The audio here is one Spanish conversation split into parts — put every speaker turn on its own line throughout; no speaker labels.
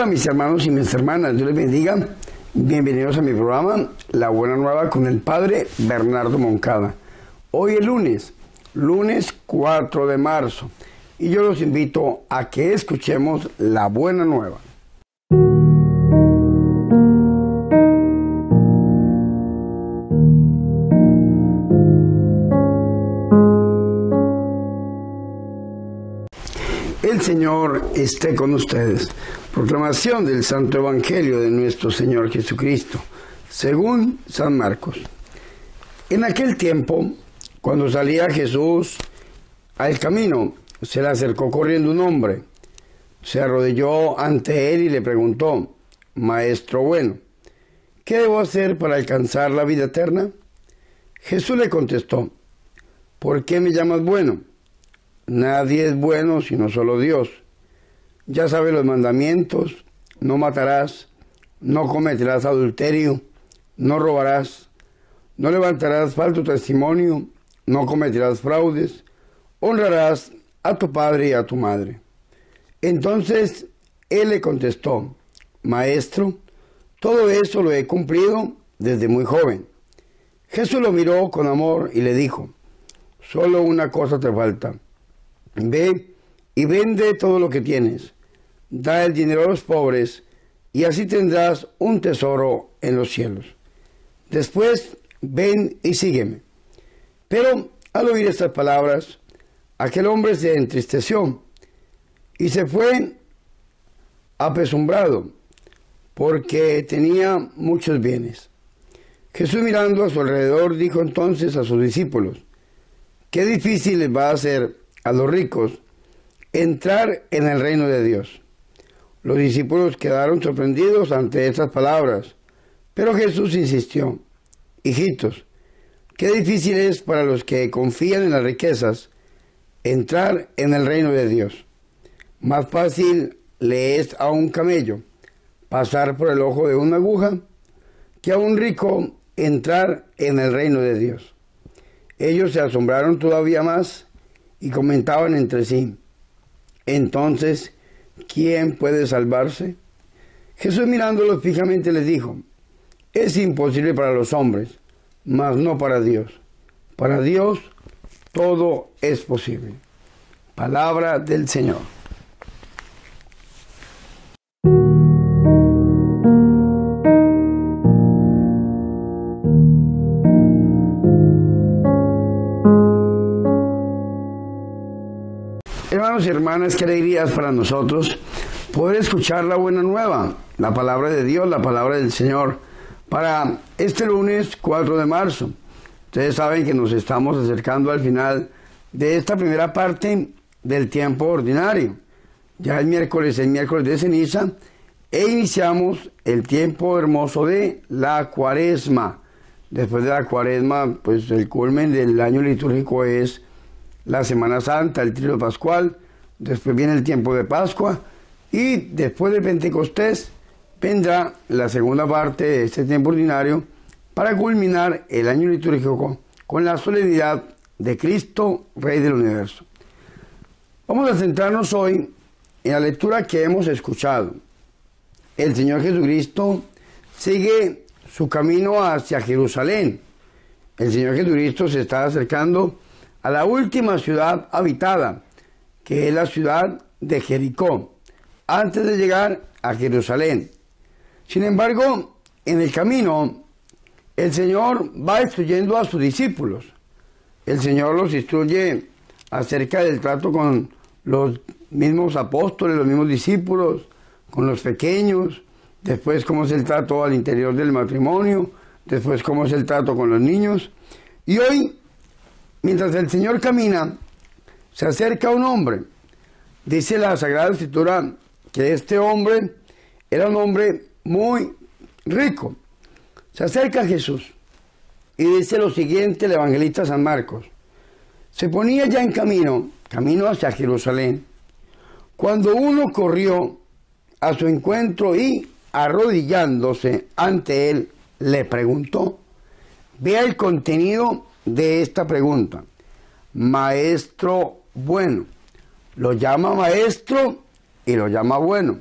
Hola mis hermanos y mis hermanas, yo les bendiga. Bienvenidos a mi programa La Buena Nueva con el Padre Bernardo Moncada. Hoy es lunes, lunes 4 de marzo, y yo los invito a que escuchemos La Buena Nueva. El Señor esté con ustedes. Proclamación del Santo Evangelio de nuestro Señor Jesucristo, según San Marcos. En aquel tiempo, cuando salía Jesús al camino, se le acercó corriendo un hombre. Se arrodilló ante él y le preguntó, Maestro bueno, ¿qué debo hacer para alcanzar la vida eterna? Jesús le contestó, ¿por qué me llamas bueno? Nadie es bueno sino solo Dios. Ya sabe los mandamientos, no matarás, no cometerás adulterio, no robarás, no levantarás falso testimonio, no cometerás fraudes, honrarás a tu padre y a tu madre. Entonces él le contestó, Maestro, todo eso lo he cumplido desde muy joven. Jesús lo miró con amor y le dijo, Solo una cosa te falta Ve y vende todo lo que tienes, da el dinero a los pobres, y así tendrás un tesoro en los cielos. Después, ven y sígueme. Pero al oír estas palabras, aquel hombre se entristeció y se fue apesumbrado porque tenía muchos bienes. Jesús mirando a su alrededor dijo entonces a sus discípulos, qué difícil les va a ser a los ricos entrar en el reino de Dios. Los discípulos quedaron sorprendidos ante estas palabras, pero Jesús insistió, hijitos, qué difícil es para los que confían en las riquezas entrar en el reino de Dios. Más fácil le es a un camello pasar por el ojo de una aguja que a un rico entrar en el reino de Dios. Ellos se asombraron todavía más y comentaban entre sí, entonces, ¿quién puede salvarse? Jesús mirándolos fijamente les dijo, es imposible para los hombres, mas no para Dios. Para Dios todo es posible. Palabra del Señor. hermanas, qué alegrías para nosotros poder escuchar la buena nueva, la palabra de Dios, la palabra del Señor, para este lunes 4 de marzo. Ustedes saben que nos estamos acercando al final de esta primera parte del tiempo ordinario. Ya el miércoles, el miércoles de ceniza, e iniciamos el tiempo hermoso de la cuaresma. Después de la cuaresma, pues el culmen del año litúrgico es la Semana Santa, el Trío Pascual, después viene el tiempo de Pascua y después del Pentecostés vendrá la segunda parte de este tiempo ordinario para culminar el año litúrgico con la solemnidad de Cristo, Rey del Universo. Vamos a centrarnos hoy en la lectura que hemos escuchado. El Señor Jesucristo sigue su camino hacia Jerusalén. El Señor Jesucristo se está acercando a la última ciudad habitada, que es la ciudad de Jericó, antes de llegar a Jerusalén. Sin embargo, en el camino, el Señor va instruyendo a sus discípulos. El Señor los instruye acerca del trato con los mismos apóstoles, los mismos discípulos, con los pequeños, después cómo es el trato al interior del matrimonio, después cómo es el trato con los niños. Y hoy, mientras el Señor camina, se acerca un hombre. Dice la Sagrada Escritura que este hombre era un hombre muy rico. Se acerca a Jesús y dice lo siguiente el evangelista San Marcos. Se ponía ya en camino, camino hacia Jerusalén, cuando uno corrió a su encuentro y, arrodillándose ante él, le preguntó. Vea el contenido de esta pregunta maestro bueno. Lo llama maestro y lo llama bueno.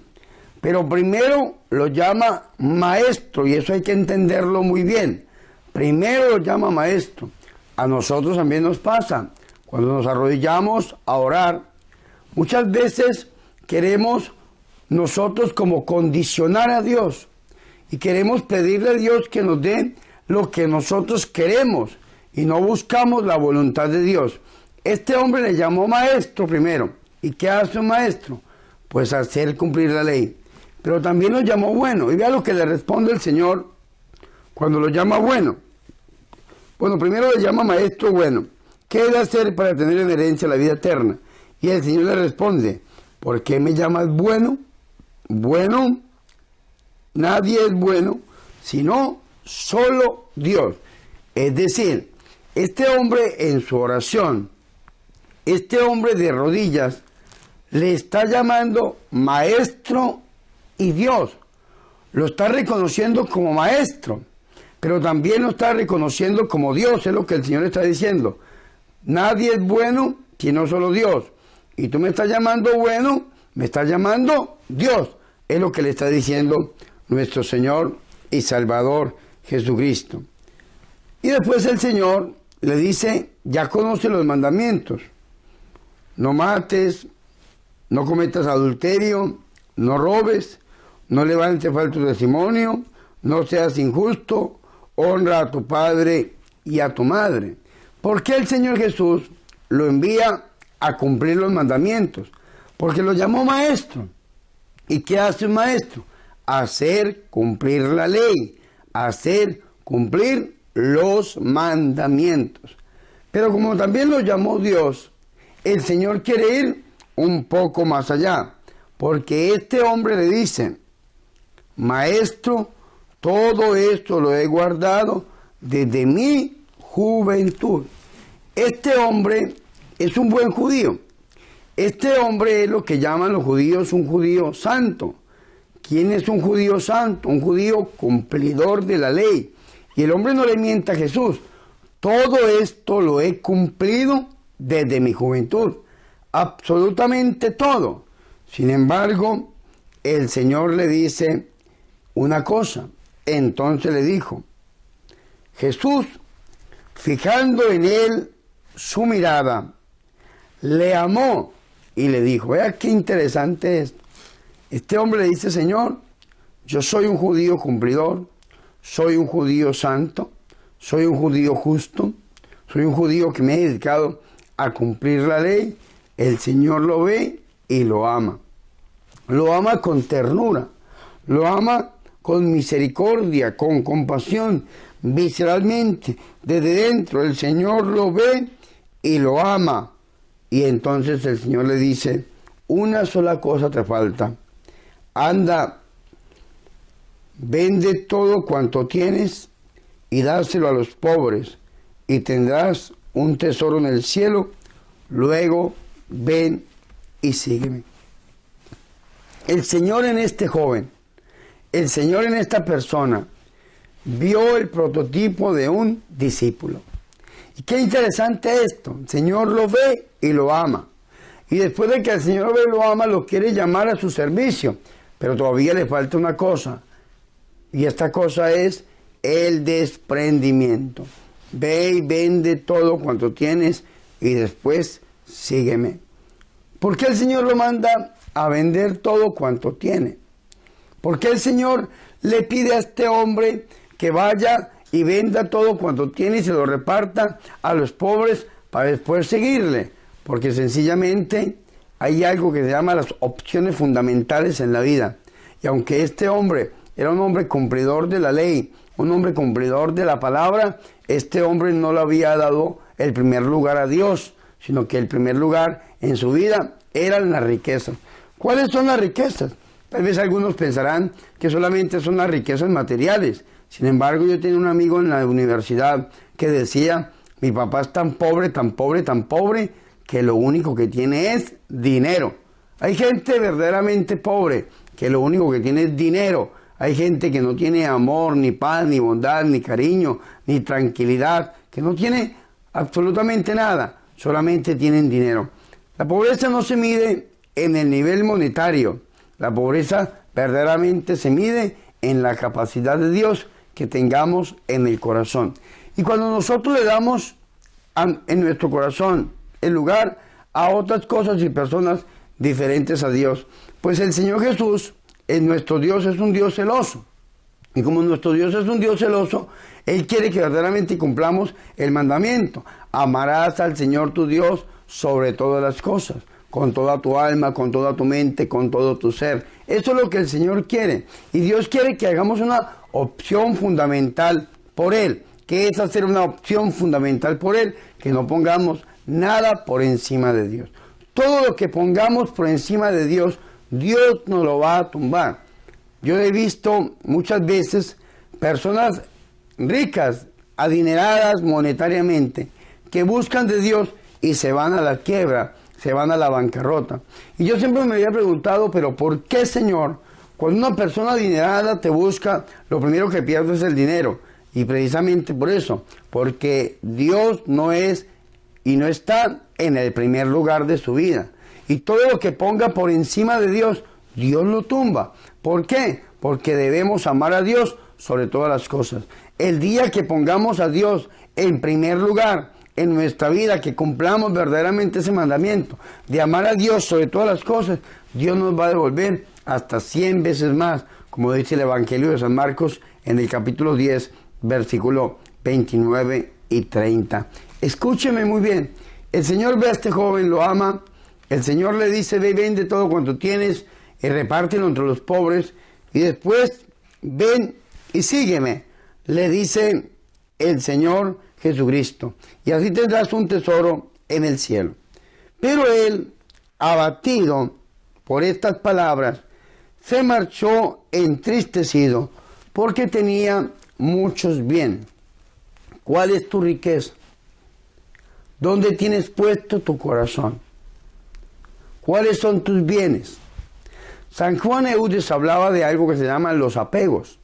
Pero primero lo llama maestro y eso hay que entenderlo muy bien. Primero lo llama maestro. A nosotros también nos pasa cuando nos arrodillamos a orar. Muchas veces queremos nosotros como condicionar a Dios y queremos pedirle a Dios que nos dé lo que nosotros queremos y no buscamos la voluntad de Dios. Este hombre le llamó maestro primero. ¿Y qué hace un maestro? Pues hacer cumplir la ley. Pero también lo llamó bueno. Y vea lo que le responde el Señor cuando lo llama bueno. Bueno, primero le llama maestro bueno. ¿Qué debe hacer para tener en herencia la vida eterna? Y el Señor le responde, ¿por qué me llamas bueno? Bueno, nadie es bueno, sino solo Dios. Es decir, este hombre en su oración, este hombre de rodillas le está llamando maestro y Dios. Lo está reconociendo como maestro, pero también lo está reconociendo como Dios, es lo que el Señor está diciendo. Nadie es bueno no solo Dios. Y tú me estás llamando bueno, me estás llamando Dios. Es lo que le está diciendo nuestro Señor y Salvador Jesucristo. Y después el Señor le dice, ya conoce los mandamientos no mates, no cometas adulterio, no robes, no levantes falso testimonio, no seas injusto, honra a tu padre y a tu madre. ¿Por qué el Señor Jesús lo envía a cumplir los mandamientos? Porque lo llamó maestro. ¿Y qué hace un maestro? Hacer cumplir la ley, hacer cumplir los mandamientos. Pero como también lo llamó Dios, el Señor quiere ir un poco más allá, porque este hombre le dice, Maestro, todo esto lo he guardado desde mi juventud. Este hombre es un buen judío. Este hombre es lo que llaman los judíos un judío santo. ¿Quién es un judío santo? Un judío cumplidor de la ley. Y el hombre no le mienta a Jesús. Todo esto lo he cumplido desde mi juventud, absolutamente todo. Sin embargo, el Señor le dice una cosa. Entonces le dijo, Jesús, fijando en él su mirada, le amó y le dijo, vea qué interesante es. Este hombre le dice, Señor, yo soy un judío cumplidor, soy un judío santo, soy un judío justo, soy un judío que me he dedicado a cumplir la ley, el Señor lo ve y lo ama. Lo ama con ternura, lo ama con misericordia, con compasión, visceralmente, desde dentro. El Señor lo ve y lo ama. Y entonces el Señor le dice, una sola cosa te falta. Anda, vende todo cuanto tienes y dáselo a los pobres y tendrás un tesoro en el cielo, luego ven y sígueme. El Señor en este joven, el Señor en esta persona, vio el prototipo de un discípulo. Y qué interesante esto, el Señor lo ve y lo ama. Y después de que el Señor lo ve y lo ama, lo quiere llamar a su servicio. Pero todavía le falta una cosa. Y esta cosa es el desprendimiento. Ve y vende todo cuanto tienes y después sígueme. ¿Por qué el Señor lo manda a vender todo cuanto tiene? ¿Por qué el Señor le pide a este hombre que vaya y venda todo cuanto tiene y se lo reparta a los pobres para después seguirle? Porque sencillamente hay algo que se llama las opciones fundamentales en la vida. Y aunque este hombre era un hombre cumplidor de la ley, un hombre cumplidor de la palabra, este hombre no le había dado el primer lugar a Dios, sino que el primer lugar en su vida eran las riquezas. ¿Cuáles son las riquezas? Tal vez algunos pensarán que solamente son las riquezas materiales. Sin embargo, yo tenía un amigo en la universidad que decía, mi papá es tan pobre, tan pobre, tan pobre, que lo único que tiene es dinero. Hay gente verdaderamente pobre, que lo único que tiene es dinero. Hay gente que no tiene amor, ni paz, ni bondad, ni cariño, ni tranquilidad, que no tiene absolutamente nada, solamente tienen dinero. La pobreza no se mide en el nivel monetario, la pobreza verdaderamente se mide en la capacidad de Dios que tengamos en el corazón. Y cuando nosotros le damos en nuestro corazón el lugar a otras cosas y personas diferentes a Dios, pues el Señor Jesús eh, nuestro Dios es un Dios celoso. Y como nuestro Dios es un Dios celoso, Él quiere que verdaderamente cumplamos el mandamiento. Amarás al Señor tu Dios sobre todas las cosas, con toda tu alma, con toda tu mente, con todo tu ser. Eso es lo que el Señor quiere. Y Dios quiere que hagamos una opción fundamental por Él, que es hacer una opción fundamental por Él, que no pongamos nada por encima de Dios. Todo lo que pongamos por encima de Dios Dios no lo va a tumbar. Yo he visto muchas veces personas ricas, adineradas monetariamente, que buscan de Dios y se van a la quiebra, se van a la bancarrota. Y yo siempre me había preguntado, pero ¿por qué, Señor? Cuando una persona adinerada te busca, lo primero que pierdes es el dinero. Y precisamente por eso, porque Dios no es y no está en el primer lugar de su vida. Y todo lo que ponga por encima de Dios, Dios lo tumba. ¿Por qué? Porque debemos amar a Dios sobre todas las cosas. El día que pongamos a Dios en primer lugar en nuestra vida, que cumplamos verdaderamente ese mandamiento de amar a Dios sobre todas las cosas, Dios nos va a devolver hasta 100 veces más, como dice el Evangelio de San Marcos en el capítulo 10, versículo 29 y 30. Escúcheme muy bien, el Señor ve a este joven, lo ama, el Señor le dice, ven vende todo cuanto tienes y repártelo entre los pobres. Y después, ven y sígueme, le dice el Señor Jesucristo. Y así tendrás un tesoro en el cielo. Pero él, abatido por estas palabras, se marchó entristecido porque tenía muchos bienes. ¿Cuál es tu riqueza? ¿Dónde tienes puesto tu corazón? ¿Cuáles son tus bienes? San Juan Eudes hablaba de algo que se llama los apegos.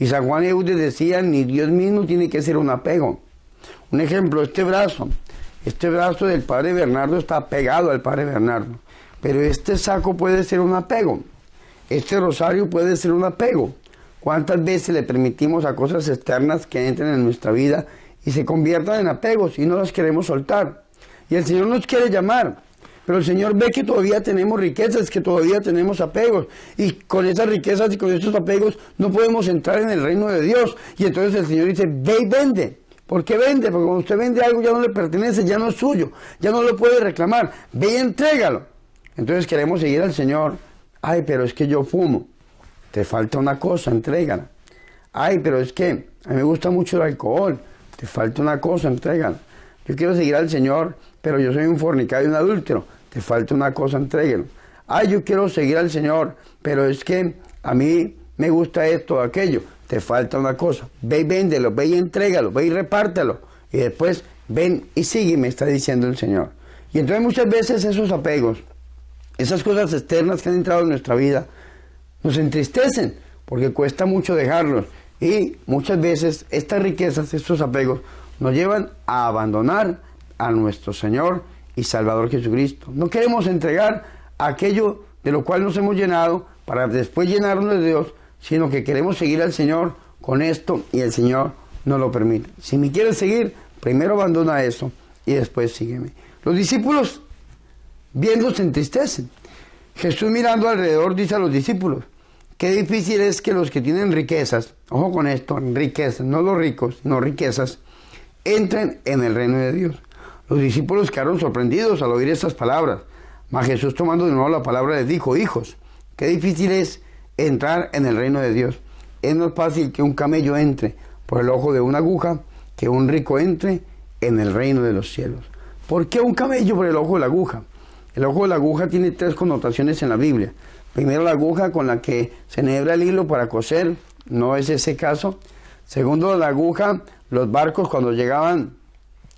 Y San Juan Eudes decía, ni Dios mismo tiene que ser un apego. Un ejemplo, este brazo. Este brazo del padre Bernardo está pegado al padre Bernardo. Pero este saco puede ser un apego. Este rosario puede ser un apego. ¿Cuántas veces le permitimos a cosas externas que entren en nuestra vida y se conviertan en apegos y no las queremos soltar? Y el Señor nos quiere llamar pero el Señor ve que todavía tenemos riquezas, que todavía tenemos apegos. Y con esas riquezas y con esos apegos no podemos entrar en el reino de Dios. Y entonces el Señor dice, ve y vende. ¿Por qué vende? Porque cuando usted vende algo ya no le pertenece, ya no es suyo, ya no lo puede reclamar. Ve y entrégalo. Entonces queremos seguir al Señor. Ay, pero es que yo fumo. Te falta una cosa, entrégala. Ay, pero es que a mí me gusta mucho el alcohol. Te falta una cosa, entrégala. Yo quiero seguir al Señor, pero yo soy un fornicado y un adúltero. Te falta una cosa, entréguelo. Ay, yo quiero seguir al Señor, pero es que a mí me gusta esto o aquello. Te falta una cosa. Ve y véndelo, ve y entrégalo, ve y repártelo. Y después ven y sigue, me está diciendo el Señor. Y entonces muchas veces esos apegos, esas cosas externas que han entrado en nuestra vida, nos entristecen porque cuesta mucho dejarlos. Y muchas veces estas riquezas, estos apegos, nos llevan a abandonar a nuestro Señor y Salvador Jesucristo. No queremos entregar aquello de lo cual nos hemos llenado para después llenarnos de Dios, sino que queremos seguir al Señor con esto y el Señor no lo permite. Si me quieres seguir, primero abandona eso y después sígueme. Los discípulos viendo se entristecen. Jesús mirando alrededor dice a los discípulos, qué difícil es que los que tienen riquezas, ojo con esto, riquezas, no los ricos, no riquezas, entren en el reino de Dios. Los discípulos quedaron sorprendidos al oír estas palabras. Mas Jesús tomando de nuevo la palabra les dijo, hijos, qué difícil es entrar en el reino de Dios. Es más fácil que un camello entre por el ojo de una aguja que un rico entre en el reino de los cielos. ¿Por qué un camello por el ojo de la aguja? El ojo de la aguja tiene tres connotaciones en la Biblia. Primero, la aguja con la que se enhebra el hilo para coser, no es ese caso. Segundo, la aguja, los barcos cuando llegaban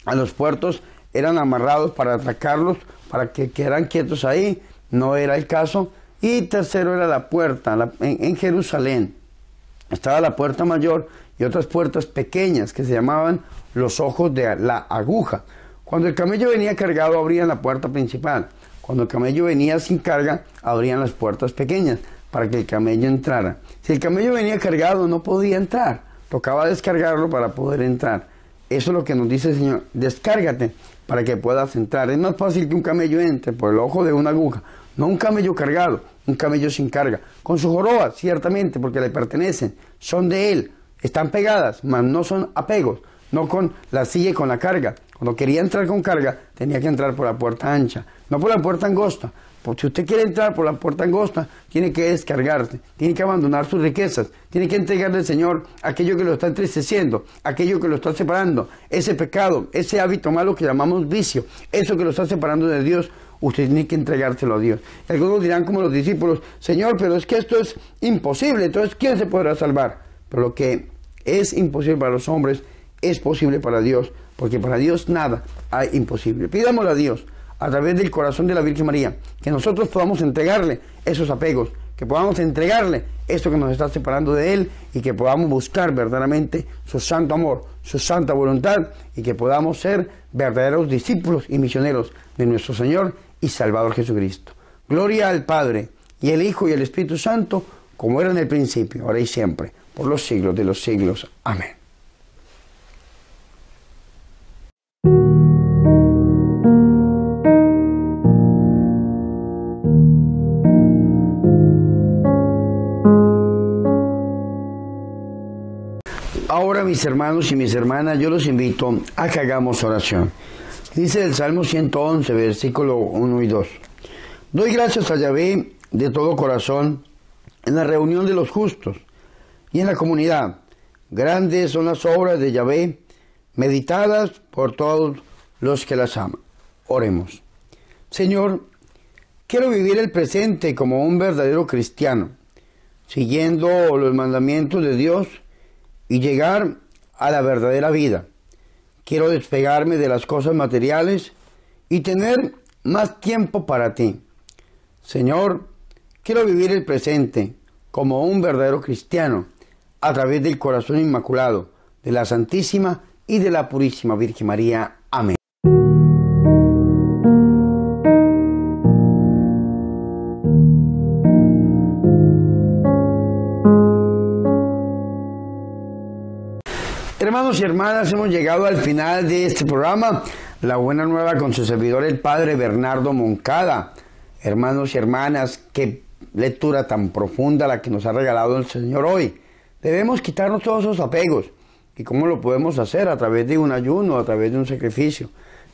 a los puertos eran amarrados para atacarlos, para que quedaran quietos ahí, no era el caso. Y tercero era la puerta, en Jerusalén estaba la puerta mayor y otras puertas pequeñas que se llamaban los ojos de la aguja. Cuando el camello venía cargado abrían la puerta principal. Cuando el camello venía sin carga abrían las puertas pequeñas para que el camello entrara. Si el camello venía cargado no podía entrar. Tocaba descargarlo para poder entrar. Eso es lo que nos dice el Señor. Descárgate para que puedas entrar. Es más fácil que un camello entre por el ojo de una aguja, no un camello cargado, un camello sin carga, con sus jorobas, ciertamente, porque le pertenecen, son de él, están pegadas, mas no son apegos, no con la silla y con la carga. Cuando quería entrar con carga, tenía que entrar por la puerta ancha, no por la puerta angosta, pues, si usted quiere entrar por la puerta angosta, tiene que descargarse, tiene que abandonar sus riquezas, tiene que entregarle al Señor aquello que lo está entristeciendo, aquello que lo está separando, ese pecado, ese hábito malo que llamamos vicio, eso que lo está separando de Dios, usted tiene que entregárselo a Dios. algunos dirán como los discípulos, Señor, pero es que esto es imposible, entonces ¿quién se podrá salvar? Pero lo que es imposible para los hombres es posible para Dios, porque para Dios nada hay imposible. Pidámosle a Dios a través del corazón de la Virgen María, que nosotros podamos entregarle esos apegos, que podamos entregarle esto que nos está separando de Él y que podamos buscar verdaderamente su santo amor, su santa voluntad y que podamos ser verdaderos discípulos y misioneros de nuestro Señor y Salvador Jesucristo. Gloria al Padre y al Hijo y al Espíritu Santo, como era en el principio, ahora y siempre, por los siglos de los siglos. Amén. Ahora mis hermanos y mis hermanas, yo los invito a que hagamos oración. Dice el Salmo 111, versículo 1 y 2. Doy gracias a Yahvé de todo corazón en la reunión de los justos y en la comunidad. Grandes son las obras de Yahvé, meditadas por todos los que las aman. Oremos. Señor, quiero vivir el presente como un verdadero cristiano, siguiendo los mandamientos de Dios y llegar a la verdadera vida. Quiero despegarme de las cosas materiales y tener más tiempo para ti. Señor, quiero vivir el presente como un verdadero cristiano a través del corazón inmaculado de la Santísima y de la Purísima Virgen María. Amén. Hermanos y hermanas, hemos llegado al final de este programa. La buena nueva con su servidor el Padre Bernardo Moncada. Hermanos y hermanas, qué lectura tan profunda la que nos ha regalado el Señor hoy. Debemos quitarnos todos esos apegos. ¿Y cómo lo podemos hacer? A través de un ayuno, a través de un sacrificio.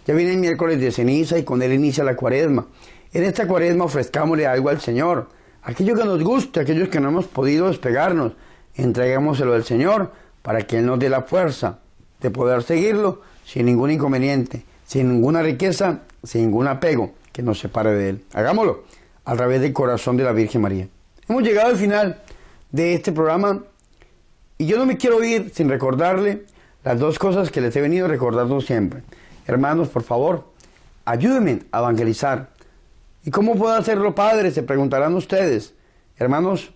Ya viene el miércoles de ceniza y con él inicia la cuaresma. En esta cuaresma ofrezcámosle algo al Señor. Aquello que nos guste, aquellos que no hemos podido despegarnos, entregámoselo al Señor para que Él nos dé la fuerza de poder seguirlo sin ningún inconveniente, sin ninguna riqueza, sin ningún apego que nos separe de Él. Hagámoslo a través del corazón de la Virgen María. Hemos llegado al final de este programa y yo no me quiero ir sin recordarle las dos cosas que les he venido recordando siempre. Hermanos, por favor, ayúdenme a evangelizar. ¿Y cómo puedo hacerlo, Padre? Se preguntarán ustedes. Hermanos,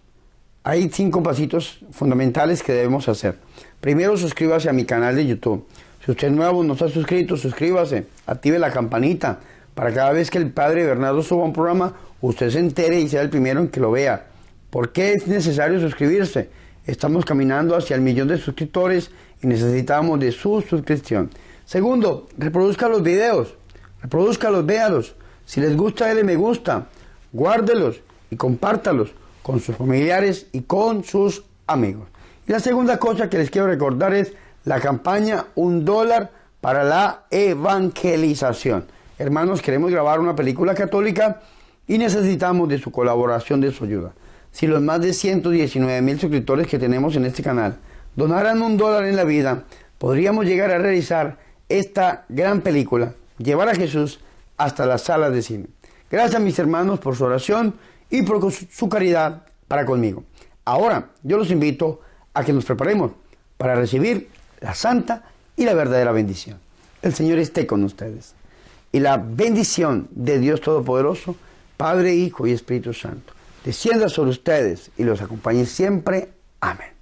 hay cinco pasitos fundamentales que debemos hacer. Primero, suscríbase a mi canal de YouTube. Si usted es nuevo, no está suscrito, suscríbase, active la campanita para cada vez que el padre Bernardo suba un programa, usted se entere y sea el primero en que lo vea. ¿Por qué es necesario suscribirse? Estamos caminando hacia el millón de suscriptores y necesitamos de su suscripción. Segundo, reproduzca los videos, reproduzca los véalos. Si les gusta, él me gusta, guárdelos y compártalos con sus familiares y con sus amigos. Y la segunda cosa que les quiero recordar es la campaña Un dólar para la evangelización. Hermanos, queremos grabar una película católica y necesitamos de su colaboración, de su ayuda. Si los más de 119 mil suscriptores que tenemos en este canal donaran un dólar en la vida, podríamos llegar a realizar esta gran película, llevar a Jesús hasta las salas de cine. Gracias mis hermanos por su oración y por su caridad para conmigo. Ahora yo los invito a que nos preparemos para recibir la santa y la verdadera bendición. El Señor esté con ustedes. Y la bendición de Dios Todopoderoso, Padre, Hijo y Espíritu Santo, descienda sobre ustedes y los acompañe siempre. Amén.